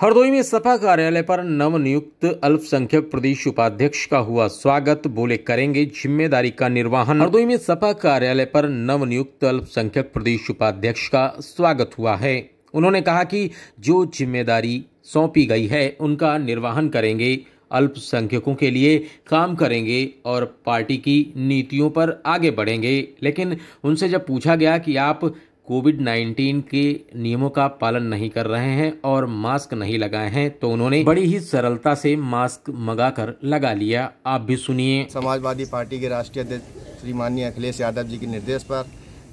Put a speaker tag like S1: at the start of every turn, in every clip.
S1: हरदोई में सपा कार्यालय पर नवनियुक्त अल्पसंख्यक प्रदेश उपाध्यक्ष का हुआ स्वागत बोले करेंगे जिम्मेदारी का निर्वहन हरदोई में सपा कार्यालय पर नवनियुक्त अल्पसंख्यक प्रदेश उपाध्यक्ष का स्वागत हुआ है उन्होंने कहा कि जो जिम्मेदारी सौंपी गई है उनका निर्वहन करेंगे अल्पसंख्यकों के लिए काम करेंगे और पार्टी की नीतियों पर आगे बढ़ेंगे लेकिन उनसे जब पूछा गया कि आप कोविड 19 के नियमों का पालन नहीं कर रहे हैं और मास्क नहीं लगाए हैं तो उन्होंने बड़ी ही सरलता से मास्क मंगाकर लगा लिया आप भी सुनिए समाजवादी पार्टी के राष्ट्रीय अध्यक्ष श्री माननीय अखिलेश यादव जी के निर्देश पर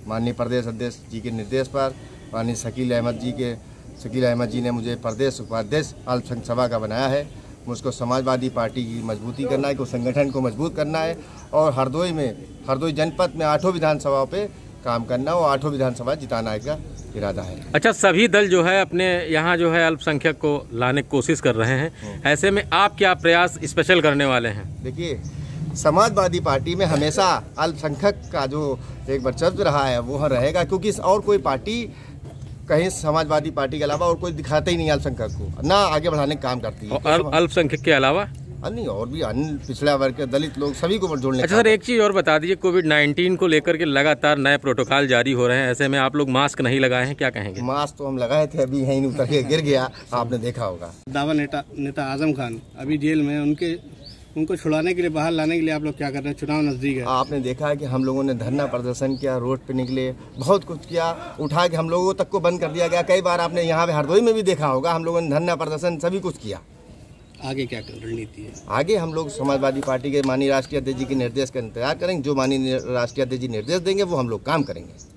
S1: माननीय
S2: प्रदेश अध्यक्ष जी के निर्देश पर माननीय शकील अहमद जी के शकील अहमद जी ने मुझे प्रदेश उपाध्यक्ष अल्पसंख्यक सभा का बनाया है मुझको समाजवादी पार्टी की मजबूती करना है को संगठन को मजबूत करना है और हरदोई में हरदोई जनपद में आठों विधानसभाओं पर काम करना और आठों विधानसभा जिताना का इरादा है
S1: अच्छा सभी दल जो है अपने यहाँ जो है अल्पसंख्यक को लाने की कोशिश कर रहे हैं हम्म। ऐसे में आप क्या प्रयास स्पेशल करने वाले हैं देखिए
S2: समाजवादी पार्टी में हमेशा अल्पसंख्यक का जो एक वर्चस्व रहा है वो रहेगा क्योंकि और कोई पार्टी कहीं समाजवादी पार्टी के अलावा और कोई दिखाते ही नहीं अल्पसंख्यक को ना आगे बढ़ाने का काम करती है
S1: अल्पसंख्यक के अलावा
S2: नहीं और भी अन्य पिछड़ा वर्ग के दलित लोग सभी को जोड़ने अच्छा सर एक
S1: चीज़ और बता दीजिए कोविड 19 को लेकर के लगातार नए प्रोटोकॉल जारी हो रहे हैं ऐसे में आप लोग मास्क नहीं लगाए हैं क्या कहेंगे
S2: मास्क तो हम लगाए थे अभी यहीं उतर के गिर गया आपने देखा होगा दावा नेता नेता आजम खान अभी जेल में उनके उनको छुड़ाने के लिए बाहर लाने के लिए आप लोग क्या कर रहे हैं चुनाव नजदीक है आपने देखा है कि हम लोगों ने धरना प्रदर्शन किया रोड पे निकले बहुत कुछ किया उठा के हम लोगों तक को बंद कर दिया गया कई बार आपने यहाँ पे हरदोई में भी देखा होगा हम लोगों ने धरना प्रदर्शन सभी कुछ किया आगे क्या रणनीति है आगे हम लोग समाजवादी पार्टी के माननीय राष्ट्रीय अध्यक्ष जी के निर्देश का इंतजार करेंगे जो माननीय राष्ट्रीय अध्यक्ष जी निर्देश देंगे वो हम लोग काम करेंगे